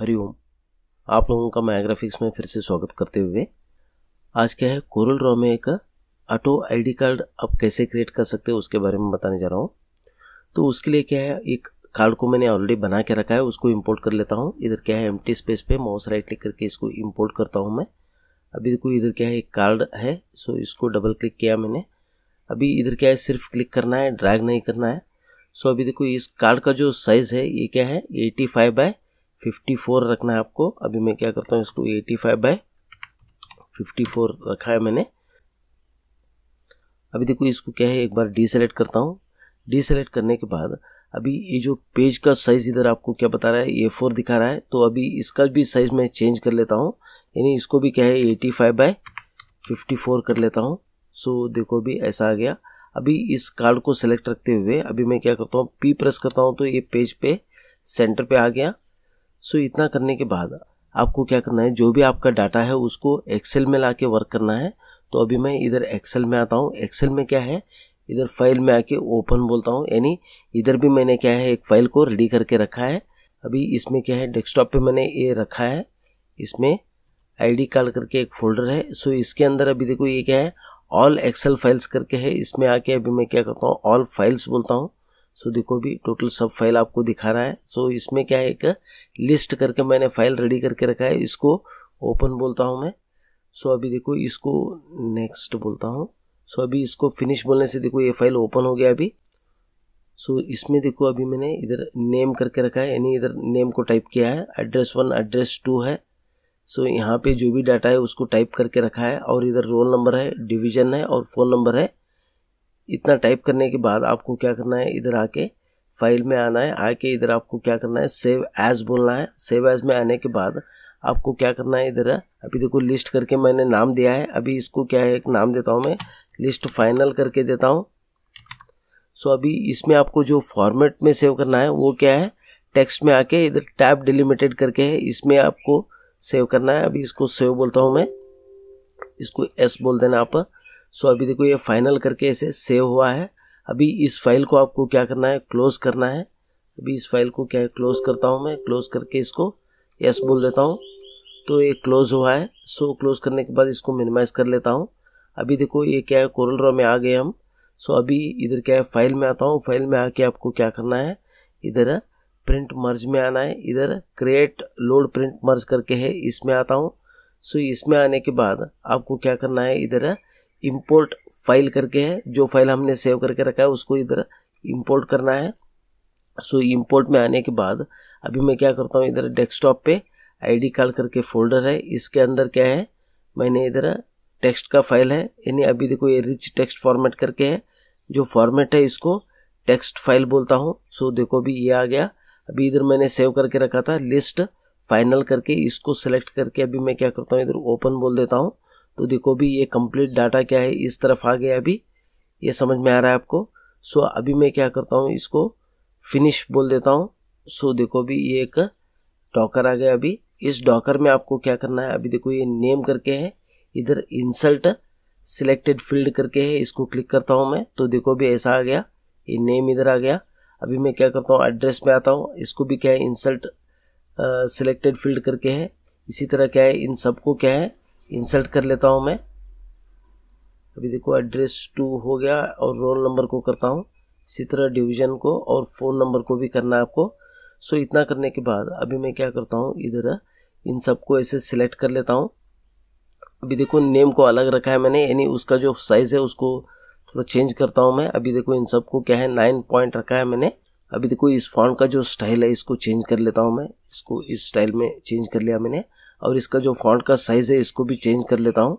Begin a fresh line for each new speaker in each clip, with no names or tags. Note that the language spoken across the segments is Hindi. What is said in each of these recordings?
हरिओम आप लोगों का माया में फिर से स्वागत करते हुए आज क्या है कोरल रॉ में एक ऑटो आईडी कार्ड आप कैसे क्रिएट कर सकते हो उसके बारे में बताने जा रहा हूँ तो उसके लिए क्या है एक कार्ड को मैंने ऑलरेडी बना के रखा है उसको इम्पोर्ट कर लेता हूँ इधर क्या है एम स्पेस पे माउस राइट क्लिक करके इसको इम्पोर्ट करता हूँ मैं अभी देखो इधर क्या है एक कार्ड है सो इसको डबल क्लिक किया मैंने अभी इधर क्या है सिर्फ क्लिक करना है ड्रैग नहीं करना है सो अभी देखो इस कार्ड का जो साइज़ है ये क्या है eighty five by fifty four रखना है आपको अभी मैं क्या करता हूँ इसको eighty five by fifty four रखा है मैंने अभी देखो इसको क्या है एक बार डीसेलेक्ट करता हूँ डीसेलेक्ट करने के बाद अभी ये जो पेज का साइज़ इधर आपको क्या बता रहा है ए फोर दिखा रहा है तो अभी इसका भी साइज़ मैं चेंज कर लेता हूँ यानी इसको भी क्या है eighty five by fifty four कर लेता हूँ सो देखो अभी ऐसा आ गया अभी इस कार्ड को सेलेक्ट रखते हुए अभी मैं क्या करता हूँ पी प्रेस करता हूँ तो ये पेज पे सेंटर पे आ गया सो इतना करने के बाद आपको क्या करना है जो भी आपका डाटा है उसको एक्सेल में ला वर्क करना है तो अभी मैं इधर एक्सेल में आता हूँ एक्सेल में क्या है इधर फाइल में आके ओपन बोलता हूँ यानी इधर भी मैंने क्या है एक फ़ाइल को रेडी करके रखा है अभी इसमें क्या है डेस्कटॉप पे मैंने ये रखा है इसमें आईडी कार्ड करके एक फोल्डर है सो इसके अंदर अभी देखो ये क्या है ऑल एक्सेल फाइल्स करके है इसमें आके अभी मैं क्या करता हूँ ऑल फाइल्स बोलता हूँ सो देखो भी टोटल सब फाइल आपको दिखा रहा है सो इसमें क्या है एक लिस्ट करके मैंने फाइल रेडी करके रखा है इसको ओपन बोलता हूँ मैं सो अभी देखो इसको नेक्स्ट बोलता हूँ सो अभी इसको फिनिश बोलने से देखो ये फाइल ओपन हो गया अभी सो इसमें देखो अभी मैंने इधर नेम करके रखा है यानी इधर नेम को टाइप किया है एड्रेस वन एड्रेस टू है सो so, यहाँ पे जो भी डाटा है उसको टाइप करके रखा है और इधर रोल नंबर है डिवीजन है और फ़ोन नंबर है इतना टाइप करने के बाद आपको क्या करना है इधर आके फाइल में आना है आके इधर आपको क्या करना है सेव एज बोलना है सेव एज में आने के बाद आपको क्या करना है इधर अभी देखो लिस्ट करके मैंने नाम दिया है अभी इसको क्या है एक नाम देता हूँ मैं लिस्ट फाइनल करके देता हूँ सो अभी इसमें आपको जो फॉर्मेट में सेव करना है वो क्या है टेक्स्ट में आके इधर टैब डिलिमिटेड करके है इसमें आपको सेव करना है अभी इसको सेव बोलता हूँ मैं इसको एस बोल देना आप सो अभी देखो ये फाइनल करके ऐसे सेव हुआ है अभी इस फाइल को आपको क्या करना है क्लोज करना है अभी इस फाइल को क्या क्लोज करता हूँ मैं क्लोज करके इसको यस बोल देता हूँ तो ये क्लोज हुआ है सो क्लोज करने के बाद इसको मिनिमाइज कर लेता हूँ अभी देखो ये क्या है कोरल रॉ में आ गए हम सो अभी इधर क्या है फाइल में आता हूँ फाइल में आके आपको क्या करना है इधर प्रिंट मर्ज में आना है इधर क्रिएट लोड प्रिंट मर्ज करके है इसमें आता हूँ सो इसमें आने के बाद आपको क्या करना है इधर इम्पोर्ट फाइल करके है जो फाइल हमने सेव करके रखा है उसको इधर इम्पोर्ट करना है सो इम्पोर्ट में आने के बाद अभी मैं क्या करता हूँ इधर डेस्कटॉप पे आईडी कार्ड करके फोल्डर है इसके अंदर क्या है मैंने इधर टेक्स्ट का फाइल है यानी अभी देखो ये रिच टेक्स्ट फॉर्मेट करके है जो फॉर्मेट है इसको टेक्स्ट फाइल बोलता हूँ सो देखो अभी ये आ गया अभी इधर मैंने सेव करके रखा था लिस्ट फाइनल करके इसको सेलेक्ट करके अभी मैं क्या करता हूँ इधर ओपन बोल देता हूँ तो देखो अभी ये कंप्लीट डाटा क्या है इस तरफ आ गया अभी ये समझ में आ रहा है आपको सो अभी मैं क्या करता हूँ इसको फिनिश बोल देता हूँ सो देखो भी ये एक डॉकर आ गया अभी इस डॉकर में आपको क्या करना है अभी देखो ये नेम करके है इधर इंसल्ट सिलेक्टेड फील्ड करके है इसको क्लिक करता हूँ मैं तो देखो अभी ऐसा आ गया ये नेम इधर आ गया अभी मैं क्या करता हूँ एड्रेस पे आता हूँ इसको भी क्या है इंसल्ट सिलेक्टेड फील्ड करके है इसी तरह क्या है इन सबको क्या है इंसर्ट कर लेता हूँ मैं अभी देखो एड्रेस टू हो गया और रोल नंबर को करता हूँ इसी तरह डिवीजन को और फ़ोन नंबर को भी करना है आपको सो इतना करने के बाद अभी मैं क्या करता हूँ इधर इन सबको ऐसे सिलेक्ट कर लेता हूँ अभी देखो नेम को अलग रखा है मैंने यानी उसका जो साइज़ है उसको थोड़ा चेंज करता हूँ मैं अभी देखो इन सबको क्या है नाइन पॉइंट रखा है मैंने अभी देखो इस फॉन्ट का जो स्टाइल है इसको चेंज कर लेता हूँ मैं इसको इस स्टाइल में चेंज कर लिया मैंने और इसका जो फॉन्ट का साइज़ है इसको भी चेंज कर लेता हूँ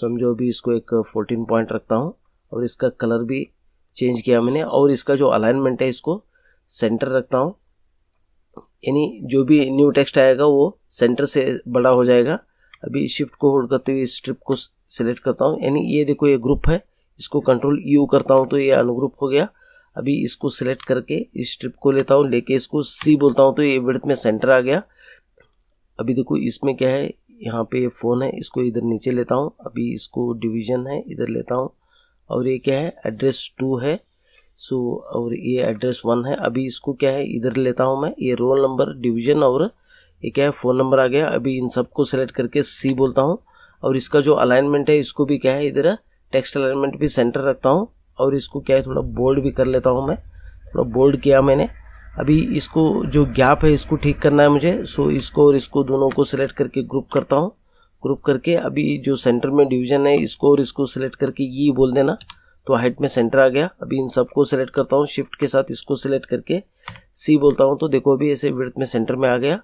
समझो अभी इसको एक फोर्टीन पॉइंट रखता हूँ और इसका कलर भी चेंज किया मैंने और इसका जो अलाइनमेंट है इसको सेंटर रखता हूँ यानी जो भी न्यू टेक्स्ट आएगा वो सेंटर से बड़ा हो जाएगा अभी शिफ्ट को होल्ड करते हुए इस स्ट्रिप को सिलेक्ट करता हूँ यानी ये देखो ये ग्रुप है इसको कंट्रोल यू करता हूँ तो ये अनुग्रुप हो गया अभी इसको सिलेक्ट करके इस स्ट्रिप को लेता हूँ लेके इसको सी बोलता हूँ तो ये विड्थ में सेंटर आ गया अभी देखो इसमें क्या है यहाँ पे फ़ोन है इसको इधर नीचे लेता हूँ अभी इसको डिवीजन है इधर लेता हूँ और ये क्या है एड्रेस टू है सो और ये एड्रेस वन है अभी इसको क्या है इधर लेता हूँ मैं ये रोल नंबर डिवीजन और ये क्या है फ़ोन नंबर आ गया अभी इन सबको सेलेक्ट करके सी बोलता हूँ और इसका जो अलाइनमेंट है इसको भी क्या है इधर टेक्स्ट अलाइनमेंट भी सेंटर रखता हूँ और इसको क्या है थोड़ा बोल्ड भी कर लेता हूँ मैं थोड़ा बोल्ड किया मैंने अभी इसको जो गैप है इसको ठीक करना है मुझे सो इसको और इसको दोनों को सिलेक्ट करके ग्रुप करता हूँ ग्रुप करके अभी जो सेंटर में डिवीजन है इसको और इसको सिलेक्ट करके ये बोल देना तो हाइट में सेंटर आ गया अभी इन सबको सिलेक्ट करता हूँ शिफ्ट के साथ इसको सिलेक्ट करके सी बोलता हूँ तो देखो अभी ऐसे विर्थ में सेंटर में आ गया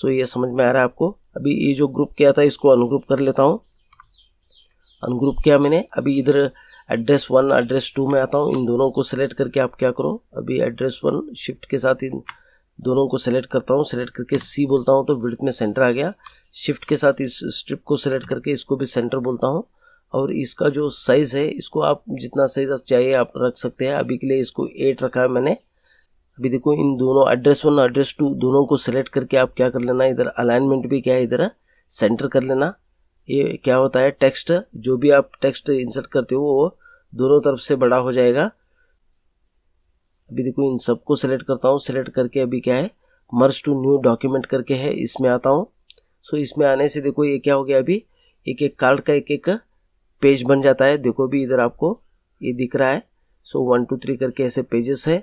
सो ये समझ में आ रहा है आपको अभी ये जो ग्रुप किया था इसको अनग्रुप कर लेता हूँ अनग्रुप किया मैंने अभी इधर एड्रेस वन एड्रेस टू में आता हूँ इन दोनों को सेलेक्ट करके आप क्या करो अभी एड्रेस वन शिफ्ट के साथ इन दोनों को सेलेक्ट करता हूँ सेलेक्ट करके सी बोलता हूँ तो विड्थ में सेंटर आ गया शिफ्ट के साथ इस स्ट्रिप को सेलेक्ट करके इसको भी सेंटर बोलता हूँ और इसका जो साइज़ है इसको आप जितना साइज़ आप चाहिए आप रख सकते हैं अभी के लिए इसको एट रखा है मैंने अभी देखो इन दोनों एड्रेस वन एड्रेस टू दोनों को सेलेक्ट करके आप क्या कर लेना इधर अलाइनमेंट भी क्या है इधर सेंटर कर लेना ये क्या होता है टेक्स्ट जो भी आप टेक्स्ट इंसर्ट करते हो वो दोनों तरफ से बड़ा हो जाएगा अभी देखो इन सबको सेलेक्ट करता हूँ सेलेक्ट करके अभी क्या है मर्ज टू न्यू डॉक्यूमेंट करके है इसमें आता हूँ सो इसमें आने से देखो ये क्या हो गया अभी एक एक कार्ड का एक एक पेज बन जाता है देखो अभी इधर आपको ये दिख रहा है सो वन टू थ्री करके ऐसे पेजेस है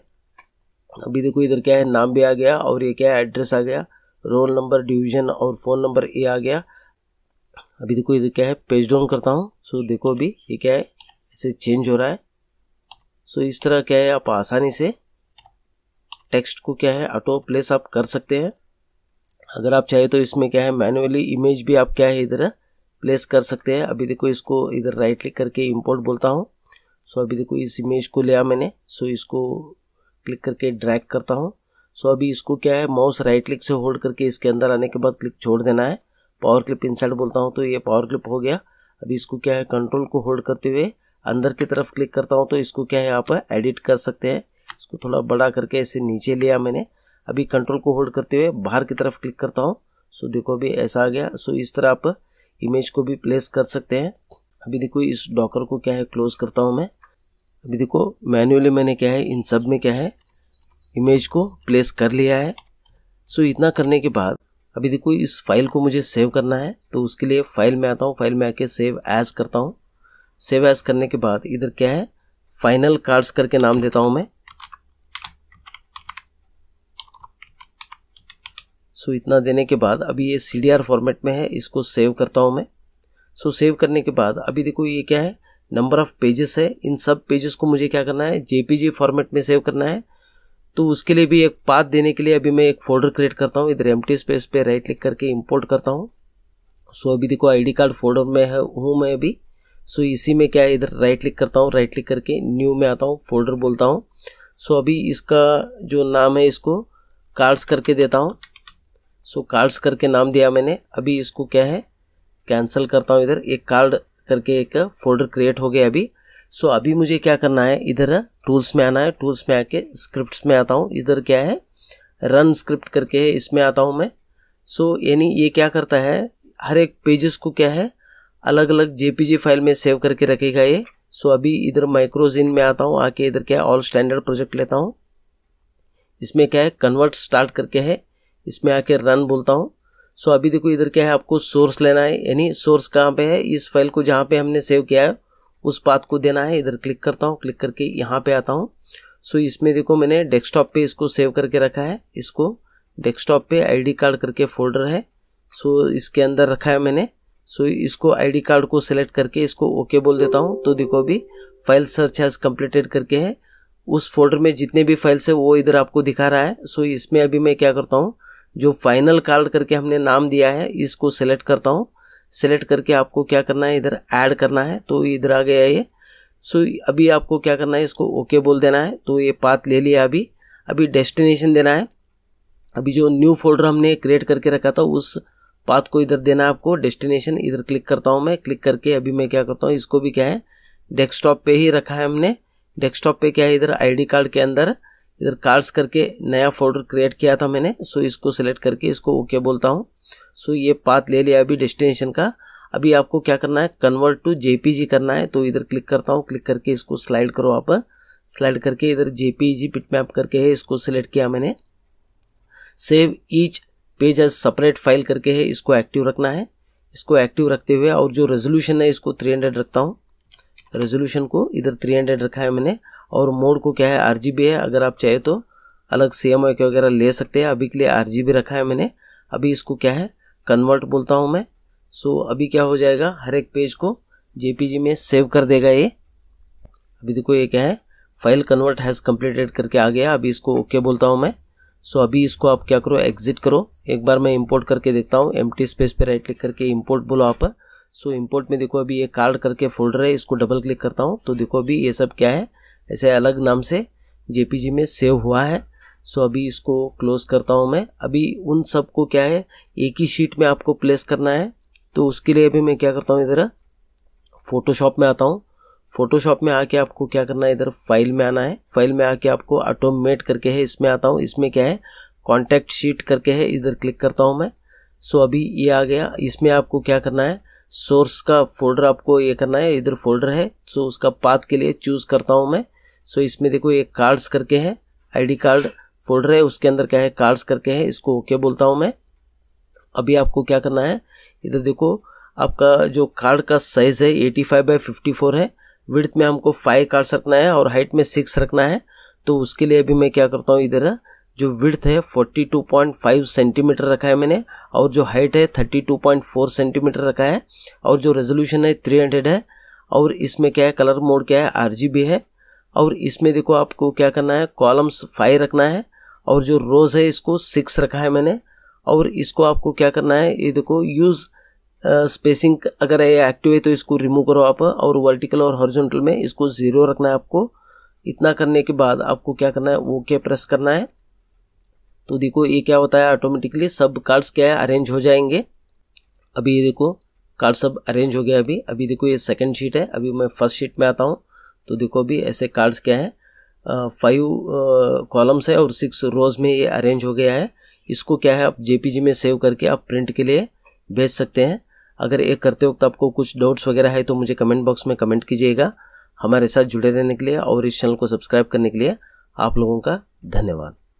अभी देखो इधर क्या है नाम भी आ गया और ये क्या है एड्रेस आ गया रोल नंबर डिवीजन और फ़ोन नंबर ये आ गया अभी देखो तो इधर क्या है पेज डाउन करता हूँ सो देखो अभी ये क्या है इसे चेंज हो रहा है सो इस तरह क्या है आप आसानी से टेक्स्ट को क्या है ऑटो प्लेस आप कर सकते हैं अगर आप चाहे तो इसमें क्या है मैनुअली इमेज भी आप क्या है इधर प्लेस कर सकते हैं अभी देखो इसको इधर राइट क्लिक करके इम्पोर्ट बोलता हूँ सो अभी देखो इस इमेज को लिया मैंने सो इसको क्लिक करके ड्रैग करता हूँ सो अभी इसको क्या है माउस राइट क्लिक से होल्ड करके इसके अंदर आने के बाद क्लिक छोड़ देना है पावर क्लिप इनसाइड बोलता हूँ तो ये पावर क्लिप हो गया अभी इसको क्या है कंट्रोल को होल्ड करते हुए अंदर की तरफ क्लिक करता हूँ तो इसको क्या है यहाँ पर एडिट कर सकते हैं इसको थोड़ा बड़ा करके ऐसे नीचे लिया मैंने अभी कंट्रोल को होल्ड करते हुए बाहर की तरफ क्लिक करता हूँ सो देखो अभी ऐसा आ गया सो इस तरह आप इमेज को भी प्लेस कर सकते हैं अभी देखो इस डॉकर को क्या है क्लोज करता हूँ मैं अभी देखो मैनुअली मैंने क्या है इन सब में क्या है इमेज को प्लेस कर लिया है सो इतना करने के बाद अभी देखो इस फाइल को मुझे सेव करना है तो उसके लिए फाइल में आता हूँ फाइल में आके सेव एज करता हूँ सेव एज करने के बाद इधर क्या है फाइनल कार्ड्स करके नाम देता हूँ मैं सो इतना देने के बाद अभी ये सी फॉर्मेट में है इसको सेव करता हूँ मैं सो सेव करने के बाद अभी देखो ये क्या है नंबर ऑफ पेजेस है इन सब पेजेस को मुझे क्या करना है जेपीजी फॉर्मेट में सेव करना है तो उसके लिए भी एक पाथ देने के लिए अभी मैं एक फोल्डर क्रिएट करता हूँ इधर एम स्पेस पे राइट क्लिक करके इम्पोर्ट करता हूँ सो अभी देखो आईडी कार्ड फोल्डर में है हूँ मैं अभी सो इसी में क्या है इधर राइट क्लिक करता हूँ राइट क्लिक करके न्यू में आता हूँ फोल्डर बोलता हूँ सो अभी इसका जो नाम है इसको कार्ड्स करके देता हूँ सो कार्ड्स करके नाम दिया मैंने अभी इसको क्या है कैंसिल करता हूँ इधर एक कार्ड करके एक फोल्डर क्रिएट हो गया अभी सो so, अभी मुझे क्या करना है इधर टूल्स में आना है टूल्स में आके स्क्रिप्ट्स में आता हूँ इधर क्या है रन स्क्रिप्ट करके है इसमें आता हूँ मैं सो so, यानी ये क्या करता है हर एक पेजेस को क्या है अलग अलग जेपीजी फाइल में सेव करके रखेगा ये सो so, अभी इधर माइक्रोजिन में आता हूँ आके इधर क्या ऑल स्टैंडर्ड प्रोजेक्ट लेता हूँ इसमें क्या है कन्वर्ट स्टार्ट करके है इसमें आके रन बोलता हूँ सो so, अभी देखो इधर क्या है आपको सोर्स लेना है यानी सोर्स कहाँ पे है इस फाइल को जहाँ पे हमने सेव किया है उस पाथ को देना है इधर क्लिक करता हूँ क्लिक करके यहाँ पे आता हूँ सो इसमें देखो मैंने डेस्कटॉप पे इसको सेव करके रखा है इसको डेस्कटॉप पे आईडी कार्ड करके फोल्डर है सो इसके अंदर रखा है मैंने सो इसको आईडी कार्ड को सिलेक्ट करके इसको ओके बोल देता हूँ तो देखो अभी फाइल सर्च हैज कम्प्लीटेड करके है उस फोल्डर में जितने भी फाइल्स है वो इधर आपको दिखा रहा है सो इसमें अभी मैं क्या करता हूँ जो फाइनल कार्ड करके हमने नाम दिया है इसको सेलेक्ट करता हूँ सेलेक्ट करके आपको क्या करना है इधर ऐड करना है तो इधर आ गया ये सो अभी आपको क्या करना है इसको ओके बोल देना है तो ये पाथ ले लिया अभी अभी डेस्टिनेशन देना है अभी जो न्यू फोल्डर हमने क्रिएट करके रखा था उस पाथ को इधर देना है आपको डेस्टिनेशन इधर क्लिक करता हूँ मैं क्लिक करके अभी मैं क्या करता हूँ इसको भी क्या है डेस्कटॉप पे ही रखा है हमने डेस्कटॉप पे क्या है इधर आईडी कार्ड के अंदर इधर कार्ड्स करके नया फोल्डर क्रिएट किया था मैंने सो इसको सिलेक्ट करके इसको ओके बोलता हूँ सो ये पाथ ले लिया अभी डेस्टिनेशन का अभी आपको क्या करना है कन्वर्ट टू जेपीजी करना है तो इधर क्लिक करता हूँ क्लिक करके इसको स्लाइड करो आप स्लाइड करके इधर जेपीजी मैप करके है इसको सिलेक्ट किया मैंने save each page as separate file करके है इसको एक्टिव रखना है इसको एक्टिव रखते हुए और जो रेजोल्यूशन है इसको 300 रखता हूँ रेजोल्यूशन को इधर 300 रखा है मैंने और मोड को क्या है आर है अगर आप चाहे तो अलग सी एम वगैरह ले सकते हैं अभी के लिए आर रखा है मैंने अभी इसको क्या है कन्वर्ट बोलता हूँ मैं सो अभी क्या हो जाएगा हर एक पेज को जेपीजी में सेव कर देगा ये अभी देखो ये क्या है फाइल कन्वर्ट हैज़ कम्प्लीटेड करके आ गया अभी इसको ओके okay बोलता हूँ मैं सो so, अभी इसको आप क्या करो एग्जिट करो एक बार मैं इंपोर्ट करके देखता हूँ एम स्पेस पे राइट क्लिक करके इंपोर्ट बोलो आप सो so, इंपोर्ट में देखो अभी ये कार्ड करके फोल्डर है इसको डबल क्लिक करता हूँ तो देखो अभी ये सब क्या है ऐसे अलग नाम से जेपीजी में सेव हुआ है सो अभी इसको क्लोज करता हूँ मैं अभी उन सबको क्या है एक ही शीट में आपको प्लेस करना है तो उसके लिए अभी मैं क्या करता हूँ इधर फोटोशॉप में आता हूँ फोटोशॉप में आके आपको क्या करना है इधर फाइल में आना है फाइल में आके आपको ऑटोमेट करके है इसमें आता हूँ इसमें क्या है कॉन्टैक्ट शीट करके है इधर क्लिक करता हूँ मैं सो अभी ये आ गया इसमें आपको क्या करना है सोर्स का फोल्डर आपको ये करना है इधर फोल्डर है सो उसका पाथ के लिए चूज करता हूँ मैं सो इसमें देखो ये कार्ड्स करके है आईडी कार्ड फोल्डर है उसके अंदर क्या है कार्ड्स करके है इसको ओके बोलता हूँ मैं अभी आपको क्या करना है इधर देखो आपका जो कार्ड का साइज है eighty five by fifty four है विड्थ में हमको फाइव कार्ड्स रखना है और हाइट में सिक्स रखना है तो उसके लिए अभी मैं क्या करता हूँ इधर जो विड्थ है 42.5 सेंटीमीटर रखा है मैंने और जो हाइट है 32.4 सेंटीमीटर रखा है और जो रेजोल्यूशन है 300 है और इसमें क्या है कलर मोड क्या है आर है और इसमें देखो आपको क्या करना है कॉलम्स फाइव रखना है और जो रोज़ है इसको सिक्स रखा है मैंने और इसको आपको क्या करना है ये देखो यूज़ स्पेसिंग uh, अगर ये एक्टिव है तो इसको रिमूव करो आप और वर्टिकल और हॉरिजॉन्टल में इसको ज़ीरो रखना है आपको इतना करने के बाद आपको क्या करना है ओके प्रेस करना है तो देखो ये क्या होता है ऑटोमेटिकली सब कार्ड्स क्या है अरेंज हो जाएंगे अभी ये देखो कार्ड सब अरेंज हो गया अभी अभी देखो ये सेकंड शीट है अभी मैं फर्स्ट शीट में आता हूँ तो देखो अभी ऐसे कार्ड्स क्या है फाइव कॉलम्स है और सिक्स रोज में ये अरेंज हो गया है इसको क्या है आप जेपीजी में सेव करके आप प्रिंट के लिए भेज सकते हैं अगर ये करते वक्त आपको कुछ डाउट्स वगैरह है तो मुझे कमेंट बॉक्स में कमेंट कीजिएगा हमारे साथ जुड़े रहने के लिए और इस चैनल को सब्सक्राइब करने के लिए आप लोगों का धन्यवाद